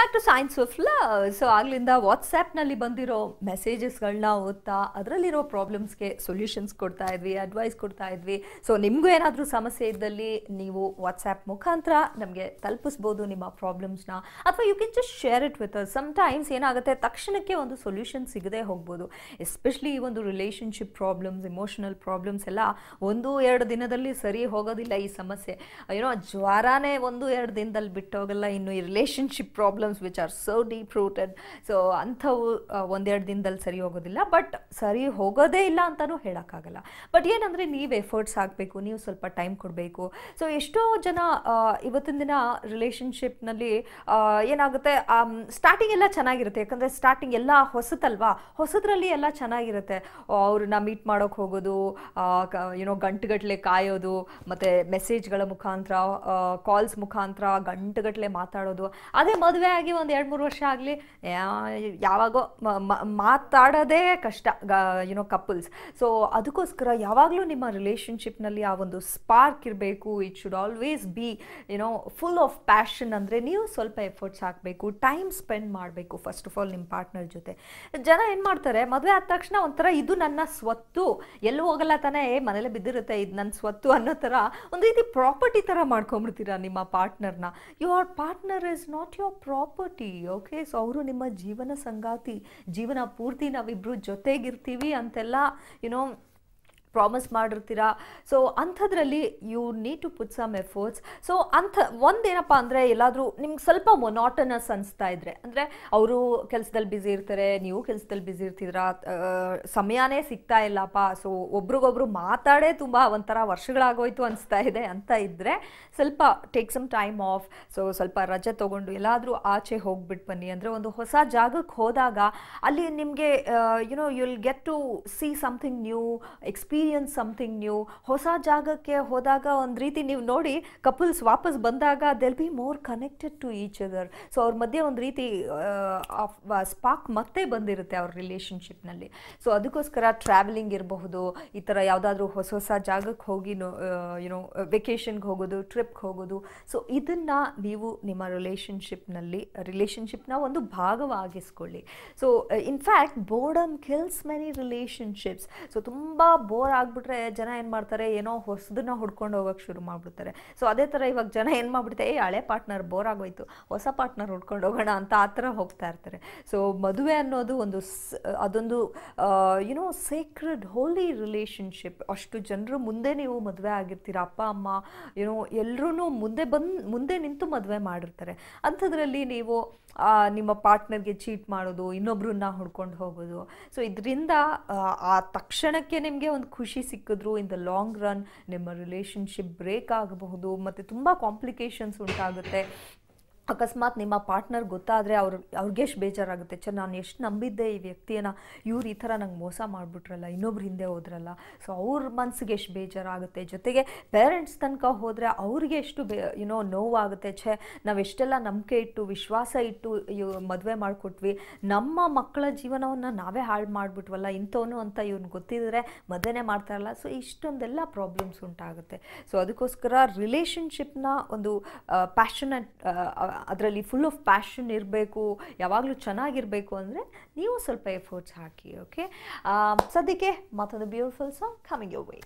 back to signs of love so ಆಗಲಿಂದ ವಾಟ್ಸ್ಆ್ಯಪ್ನಲ್ಲಿ ಬಂದಿರೋ ಮೆಸೇಜಸ್ಗಳನ್ನ ಓದ್ತಾ ಅದರಲ್ಲಿರೋ ಪ್ರಾಬ್ಲಮ್ಸ್ಗೆ ಸೊಲ್ಯೂಷನ್ಸ್ ಕೊಡ್ತಾ ಇದ್ವಿ ಅಡ್ವೈಸ್ ಕೊಡ್ತಾ ಇದ್ವಿ ಸೊ ನಿಮಗೂ ಏನಾದರೂ ಸಮಸ್ಯೆ ಇದ್ದಲ್ಲಿ ನೀವು ವಾಟ್ಸ್ಆ್ಯಪ್ ಮುಖಾಂತರ ನಮಗೆ ತಲುಪಿಸ್ಬೋದು ನಿಮ್ಮ ಪ್ರಾಬ್ಲಮ್ಸ್ನ ಅಥವಾ you can just share it with sometimes ಏನಾಗುತ್ತೆ ತಕ್ಷಣಕ್ಕೆ ಒಂದು ಸೊಲ್ಯೂಷನ್ ಸಿಗದೆ ಹೋಗ್ಬೋದು ಎಸ್ಪೆಷಲಿ ಈ ಒಂದು ರಿಲೇಷನ್ಶಿಪ್ ಪ್ರಾಬ್ಲಮ್ಸ್ ಇಮೋಷನಲ್ ಪ್ರಾಬ್ಲಮ್ಸ್ ಎಲ್ಲ ಒಂದು ಎರಡು ದಿನದಲ್ಲಿ ಸರಿ ಹೋಗೋದಿಲ್ಲ ಈ ಸಮಸ್ಯೆ ಏನೋ ಜ್ವರಾನೇ ಒಂದು ಎರಡು ದಿನದಲ್ಲಿ ಬಿಟ್ಟೋಗಲ್ಲ ಇನ್ನು ಈ relationship problem problems which are so deep rooted so ಅಂಥವು ಒಂದೆರಡು ದಿನದಲ್ಲಿ ಸರಿ ಹೋಗೋದಿಲ್ಲ ಬಟ್ ಸರಿ ಹೋಗೋದೇ ಇಲ್ಲ ಅಂತಲೂ ಹೇಳೋಕ್ಕಾಗಲ್ಲ ಬಟ್ ಏನಂದರೆ ನೀವು ಎಫರ್ಟ್ಸ್ ಹಾಕಬೇಕು ನೀವು ಸ್ವಲ್ಪ ಟೈಮ್ ಕೊಡಬೇಕು ಸೊ ಎಷ್ಟೋ ಜನ ಇವತ್ತಿನ ದಿನ ರಿಲೇಷನ್ಶಿಪ್ನಲ್ಲಿ ಏನಾಗುತ್ತೆ ಸ್ಟಾರ್ಟಿಂಗ್ ಎಲ್ಲ ಚೆನ್ನಾಗಿರುತ್ತೆ ಯಾಕಂದರೆ ಸ್ಟಾರ್ಟಿಂಗ್ ಎಲ್ಲ ಹೊಸತಲ್ವಾ ಹೊಸದ್ರಲ್ಲಿ ಎಲ್ಲ ಚೆನ್ನಾಗಿರುತ್ತೆ ಅವ್ರನ್ನ ಮೀಟ್ ಮಾಡೋಕ್ಕೆ ಹೋಗೋದು ಏನೋ ಗಂಟುಗಟ್ಟಲೆ ಕಾಯೋದು ಮತ್ತು ಮೆಸೇಜ್ಗಳ ಮುಖಾಂತರ ಕಾಲ್ಸ್ ಮುಖಾಂತರ ಗಂಟುಗಟ್ಟಲೆ ಮಾತಾಡೋದು ಅದೇ ಮದುವೆ ಹಾಗಾಗಿ ಒಂದು ಎರಡು ಮೂರು ವರ್ಷ ಆಗಲಿ ಯಾವಾಗೋ ಮಾತಾಡೋದೇ ಕಷ್ಟ ಯುನೋ ಕಪಲ್ಸ್ ಸೊ ಅದಕ್ಕೋಸ್ಕರ ಯಾವಾಗಲೂ ನಿಮ್ಮ ರಿಲೇಷನ್ಶಿಪ್ನಲ್ಲಿ ಆ ಒಂದು ಸ್ಪಾರ್ಕ್ ಇರಬೇಕು it should always be you know full of passion ಅಂದರೆ ನೀವು ಸ್ವಲ್ಪ ಎಫರ್ಟ್ಸ್ ಹಾಕಬೇಕು ಟೈಮ್ ಸ್ಪೆಂಡ್ ಮಾಡಬೇಕು ಫಸ್ಟ್ ಆಫ್ ಆಲ್ ನಿಮ್ಮ ಪಾರ್ಟ್ನರ್ ಜೊತೆ ಜನ ಏನು ಮಾಡ್ತಾರೆ ಮದುವೆ ಆದ ತಕ್ಷಣ ಒಂಥರ ಇದು ನನ್ನ ಸ್ವತ್ತು ಎಲ್ಲೂ ಹೋಗಲ್ಲ ತಾನೇ ಮನೇಲೆ ಬಿದ್ದಿರುತ್ತೆ ಇದು ನನ್ನ ಸ್ವತ್ತು ಅನ್ನೋ ಥರ ಒಂದು ರೀತಿ ಪ್ರಾಪರ್ಟಿ ಥರ ಮಾಡ್ಕೊಂಬಿಡ್ತೀರಾ ನಿಮ್ಮ ಪಾರ್ಟ್ನರ್ನ your partner is not your property property okay so ಅವರು ನಿಮ್ಮ ಜೀವನ ಸಂಗಾತಿ ಜೀವನ ಪೂರ್ತಿ ನಾವಿಬ್ಬರು ಜೊತೆಗಿರ್ತೀವಿ ಅಂತೆಲ್ಲ ಯುನೋ ಪ್ರಾಮಿಸ್ ಮಾಡಿರ್ತೀರಾ ಸೊ ಅಂಥದ್ರಲ್ಲಿ you need to put some efforts so ಅಂಥ ಒಂದೇನಪ್ಪ ಅಂದರೆ ಎಲ್ಲಾದರೂ ನಿಮ್ಗೆ ಸ್ವಲ್ಪ ಮೊನಾಟನಸ್ ಅನಿಸ್ತಾ ಇದ್ರೆ ಅಂದರೆ ಅವರು ಕೆಲಸದಲ್ಲಿ ಬ್ಯುಸಿ ಇರ್ತಾರೆ ನೀವು ಕೆಲಸದಲ್ಲಿ ಬ್ಯುಸಿ ಇರ್ತಿದ್ರಾ ಸಮಯನೇ ಸಿಗ್ತಾ ಇಲ್ಲಪ್ಪ ಸೊ ಒಬ್ರಿಗೊಬ್ರು ಮಾತಾಡೇ ತುಂಬ ಒಂಥರ ವರ್ಷಗಳಾಗೋಯ್ತು ಅನಿಸ್ತಾ ಇದೆ ಅಂತ ಇದ್ದರೆ ಸ್ವಲ್ಪ take some time off so ಸ್ವಲ್ಪ ರಜೆ ತೊಗೊಂಡು ಎಲ್ಲಾದರೂ ಆಚೆ ಹೋಗ್ಬಿಟ್ಟು ಬನ್ನಿ ಅಂದರೆ ಒಂದು ಹೊಸ ಜಾಗಕ್ಕೆ ಹೋದಾಗ ಅಲ್ಲಿ ನಿಮಗೆ no you will get to see something new experience experience something new ಹೊಸ ಜಾಗಕ್ಕೆ ಹೋದಾಗ ಒಂದು ರೀತಿ ನೀವು ನೋಡಿ ಕಪಲ್ಸ್ ವಾಪಸ್ ಬಂದಾಗ they'll be more connected to each other so ಅವ್ರ ಮಧ್ಯೆ ಒಂದು ರೀತಿ ಸ್ಪಾಕ್ ಮತ್ತೆ ಬಂದಿರುತ್ತೆ ಅವ್ರ ರಿಲೇಷನ್ಶಿಪ್ನಲ್ಲಿ ಸೊ ಅದಕ್ಕೋಸ್ಕರ ಟ್ರಾವೆಲಿಂಗ್ ಇರಬಹುದು ಈ ಥರ ಯಾವುದಾದ್ರೂ ಹೊಸ ಹೊಸ ಜಾಗಕ್ಕೆ ಹೋಗಿ ಯುನೋ ವೆಕೇಷನ್ಗೆ ಹೋಗೋದು ಟ್ರಿಪ್ಗೆ ಹೋಗೋದು ಸೊ ಇದನ್ನು ನೀವು ನಿಮ್ಮ ರಿಲೇಷನ್ಶಿಪ್ನಲ್ಲಿ ರಿಲೇಷನ್ಶಿಪ್ನ ಒಂದು ಭಾಗವಾಗಿಸ್ಕೊಳ್ಳಿ so in fact boredom kills many relationships so ತುಂಬ ಬೋರ್ ಅವರ ಆಗ್ಬಿಟ್ರೆ ಜನ ಏನು ಮಾಡ್ತಾರೆ ಏನೋ ಹೊಸದನ್ನ ಹುಡ್ಕೊಂಡು ಹೋಗೋಕೆ ಶುರು ಮಾಡ್ಬಿಡ್ತಾರೆ ಸೊ ಅದೇ ಥರ ಇವಾಗ ಜನ ಏನು ಮಾಡ್ಬಿಡ್ತಾರೆ ಏ ಹಳೆ ಪಾರ್ಟ್ನರ್ ಬೋರ್ ಆಗೋಯ್ತು ಹೊಸ ಪಾರ್ಟ್ನರ್ ಹುಡ್ಕೊಂಡು ಹೋಗೋಣ ಅಂತ ಆ ಥರ ಹೋಗ್ತಾ ಇರ್ತಾರೆ ಸೊ ಮದುವೆ ಅನ್ನೋದು ಒಂದು ಅದೊಂದು ಯುನೋ ಸೇಕ್ರೆಡ್ ಹೋಲಿ ರಿಲೇಷನ್ಶಿಪ್ ಅಷ್ಟು ಜನರು ಮುಂದೆ ನೀವು ಮದುವೆ ಆಗಿರ್ತೀರ ಅಪ್ಪ ಅಮ್ಮ ಏನೋ ಎಲ್ಲರೂ ಮುಂದೆ ಬಂದು ಮುಂದೆ ನಿಂತು ಮದುವೆ ಮಾಡಿರ್ತಾರೆ ಅಂಥದ್ರಲ್ಲಿ ನೀವು ನಿಮ್ಮ ಪಾರ್ಟ್ನರ್ಗೆ ಚೀಟ್ ಮಾಡೋದು ಇನ್ನೊಬ್ರನ್ನ ಹುಡ್ಕೊಂಡು ಹೋಗೋದು ಸೊ ಇದರಿಂದ ಆ ತಕ್ಷಣಕ್ಕೆ ನಿಮಗೆ ಒಂದು ಖುಷಿ ಸಿಕ್ಕಿದ್ರು ಇನ್ ದ ಲಾಂಗ್ ರನ್ ನಿಮ್ಮ ರಿಲೇಷನ್ಶಿಪ್ ಬ್ರೇಕ್ ಆಗಬಹುದು ಮತ್ತು ತುಂಬ ಕಾಂಪ್ಲಿಕೇಶನ್ಸ್ ಉಂಟಾಗುತ್ತೆ ಅಕಸ್ಮಾತ್ ನಿಮ್ಮ ಪಾರ್ಟ್ನರ್ ಗೊತ್ತಾದರೆ ಅವ್ರು ಅವ್ರಿಗೆ ಎಷ್ಟು ಬೇಜಾರಾಗುತ್ತೆ ಚ ನಾನು ಎಷ್ಟು ನಂಬಿದ್ದೆ ಈ ವ್ಯಕ್ತಿಯನ್ನು ಇವ್ರು ಈ ಥರ ನಂಗೆ ಮೋಸ ಮಾಡಿಬಿಟ್ರಲ್ಲ ಇನ್ನೊಬ್ರು ಹಿಂದೆ ಹೋದ್ರಲ್ಲ ಸೊ ಅವ್ರ ಮನಸ್ಸಿಗೆ ಎಷ್ಟು ಬೇಜಾರಾಗುತ್ತೆ ಜೊತೆಗೆ ಪೇರೆಂಟ್ಸ್ ತನಕ ಹೋದರೆ ಅವ್ರಿಗೆ ಎಷ್ಟು ಬೇ ಯುನೋ ನೋವಾಗುತ್ತೆ ಛೇ ನಾವು ಎಷ್ಟೆಲ್ಲ ನಂಬಿಕೆ ಇಟ್ಟು ವಿಶ್ವಾಸ ಇಟ್ಟು ಮದುವೆ ಮಾಡಿಕೊಟ್ವಿ ನಮ್ಮ ಮಕ್ಕಳ ಜೀವನವನ್ನು ನಾವೇ ಹಾಳು ಮಾಡಿಬಿಟ್ವಲ್ಲ ಇಂಥವನು ಅಂತ ಇವ್ನು ಗೊತ್ತಿದ್ರೆ ಮದುವೆನೇ ಮಾಡ್ತಾರಲ್ಲ ಸೊ ಇಷ್ಟೊಂದೆಲ್ಲ ಪ್ರಾಬ್ಲಮ್ಸ್ ಉಂಟಾಗುತ್ತೆ ಸೊ ಅದಕ್ಕೋಸ್ಕರ ರಿಲೇಷನ್ಶಿಪ್ನ ಒಂದು ಪ್ಯಾಷನೆಟ್ ಅದರಲ್ಲಿ ಫುಲ್ ಆಫ್ ಪ್ಯಾಷನ್ ಇರಬೇಕು ಯಾವಾಗಲೂ ಚೆನ್ನಾಗಿರಬೇಕು ಅಂದರೆ ನೀವು ಸ್ವಲ್ಪ ಎಫರ್ಟ್ಸ್ ಹಾಕಿ ಓಕೆ ಸದ್ಯಕ್ಕೆ ಮತ್ತೊಂದು beautiful song coming your way